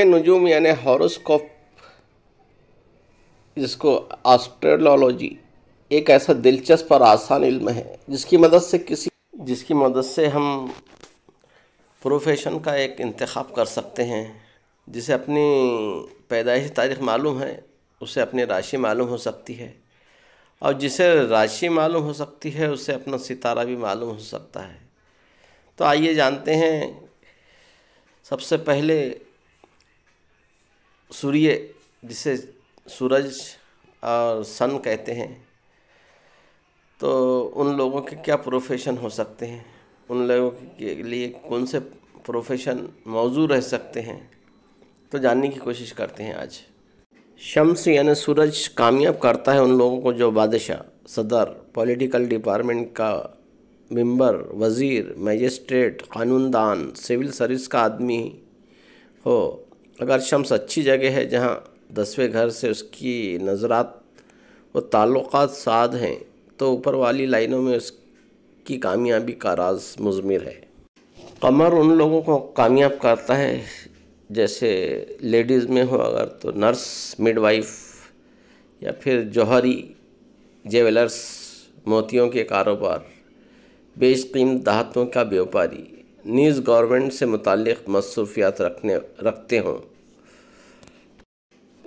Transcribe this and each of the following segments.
इल्म नजूम यानि हॉरोस्कोप जिसको एस्ट्रोलॉजी एक ऐसा दिलचस्प और आसान इल्म है जिसकी मदद से किसी जिसकी मदद से हम प्रोफेशन का एक इंतखब कर सकते हैं जिसे अपनी पैदाइश तारीख मालूम है उसे अपनी राशि मालूम हो सकती है और जिसे राशि मालूम हो सकती है उसे अपना सितारा भी मालूम हो सकता है तो आइए जानते हैं सबसे पहले सूर्य जिसे सूरज और सन कहते हैं तो उन लोगों के क्या प्रोफेशन हो सकते हैं उन लोगों के लिए कौन से प्रोफेशन मौजू रह सकते हैं तो जानने की कोशिश करते हैं आज शम्स यानी सूरज कामयाब करता है उन लोगों को जो बादशाह सदर पॉलिटिकल डिपार्टमेंट का मेंबर वज़ीर मजिस्ट्रेट कानूनदान सिविल सर्विस का आदमी हो अगर शम्स अच्छी जगह है जहाँ दसवें घर से उसकी नज़रात व ताल्लुक़ साध हैं तो ऊपर वाली लाइनों में उसकी कामयाबी का राज मुजमिर है कमर उन लोगों को कामयाब करता है जैसे लेडीज़ में हो अगर तो नर्स मिडवाइफ या फिर जौहरी ज्वेलर्स मोतियों के कारोबार बेशकीम दहातों का व्यापारी नीज़ गवर्नमेंट से मुतक़ मसरूफियात रखने रखते हों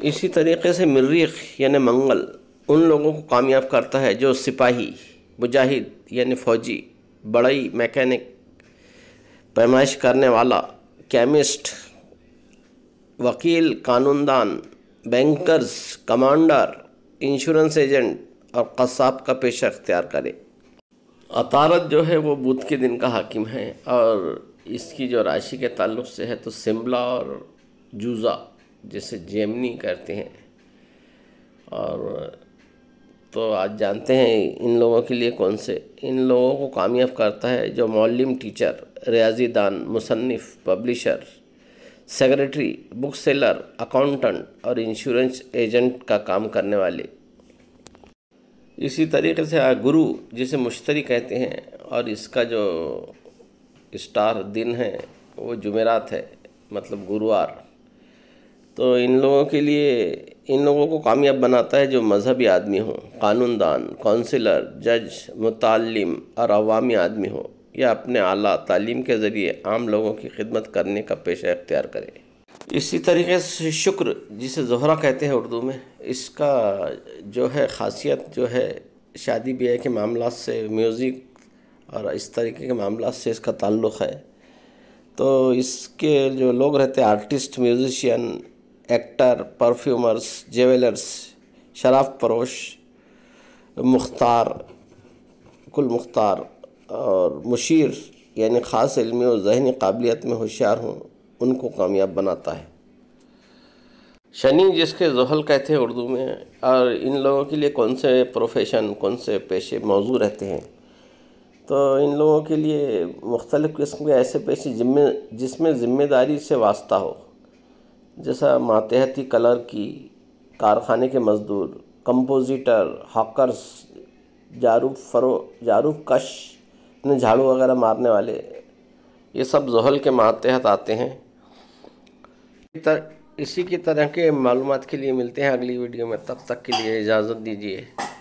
इसी तरीके से मरीख यानि मंगल उन लोगों को कामयाब करता है जो सिपाही मुजाहिद यानि फ़ौजी बड़ई मैकेनिक पैमाइश करने वाला कैमिस्ट वकील कानूनदान बैंकर्स कमांडर इंश्योरेंस एजेंट और कसाब का पेशा अख्तियार करें अतारत जो है वो बुध के दिन का हाकिम है और इसकी जो राशि के ताल्लुक से है तो शिमला और जूज़ा जैसे जेमनी करते हैं और तो आज जानते हैं इन लोगों के लिए कौन से इन लोगों को कामयाब करता है जो मौलम टीचर रियाजी दान मुसनफ़ publisher secretary book seller accountant और इंश्योरेंस एजेंट का काम करने वाले इसी तरीके से गुरु जिसे मुश्तरी कहते हैं और इसका जो स्टार दिन है वो जुमेरात है मतलब गुरुवार तो इन लोगों के लिए इन लोगों को कामयाब बनाता है जो मजहबी आदमी हो कानूनदान काउंसिलर जज मुतालिम और अवामी आदमी हो या अपने आला तालीम के ज़रिए आम लोगों की खिदमत करने का पेशा इख्तियार करें इसी तरीके से शुक्र जिसे जोहरा कहते हैं उर्दू में इसका जो है ख़ासियत जो है शादी ब्याह के मामला से म्यूज़िक और इस तरीके के मामला से इसका ताल्लुक़ है तो इसके जो लोग रहते हैं artist musician actor perfumers jewellers शराब परोश मुख्तार कुल मुख्तार और मुशीर यानी ख़ास इलमी और जहनी काबिलियत में होशियार हूँ उनको कामयाब बनाता है शनि जिसके जहल कहते हैं उर्दू में और इन लोगों के लिए कौन से प्रोफेशन कौन से पेशे मौजू रहते हैं तो इन लोगों के लिए मुख्तलिफ़ किस्म के ऐसे पेशे जिम्मे जिसमें ज़िम्मेदारी से वास्ता हो जैसा मातहती कलर की कारखाने के मज़दूर कंपोजिटर हॉकर्स जारूफ़ फरो जारूफ़ कश ने झाड़ू वगैरह मारने वाले ये सब जहल के मातहत आते हैं इसी की तरह के मालूम के लिए मिलते हैं अगली वीडियो में तब तक के लिए इजाज़त दीजिए